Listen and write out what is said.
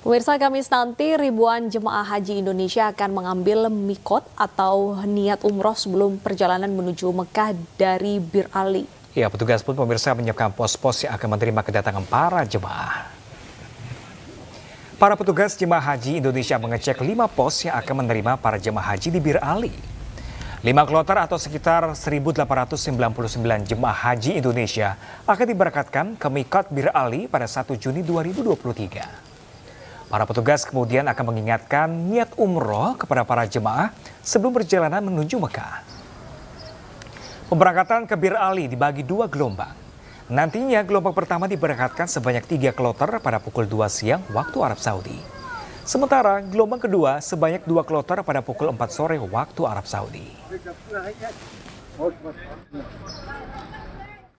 Pemirsa Kamis nanti ribuan jemaah haji Indonesia akan mengambil mikot atau niat umroh sebelum perjalanan menuju Mekah dari Bir Ali. Ya, petugas pun pemirsa menyiapkan pos-pos yang akan menerima kedatangan para jemaah. Para petugas jemaah haji Indonesia mengecek lima pos yang akan menerima para jemaah haji di Bir Ali. Lima kloter atau sekitar 1.899 jemaah haji Indonesia akan diberangkatkan ke mikot Bir Ali pada 1 Juni 2023. Para petugas kemudian akan mengingatkan niat umroh kepada para jemaah sebelum perjalanan menuju Mekah. Pemberangkatan ke Bir Ali dibagi dua gelombang. Nantinya gelombang pertama diberangkatkan sebanyak tiga kloter pada pukul 2 siang waktu Arab Saudi. Sementara gelombang kedua sebanyak dua kloter pada pukul 4 sore waktu Arab Saudi.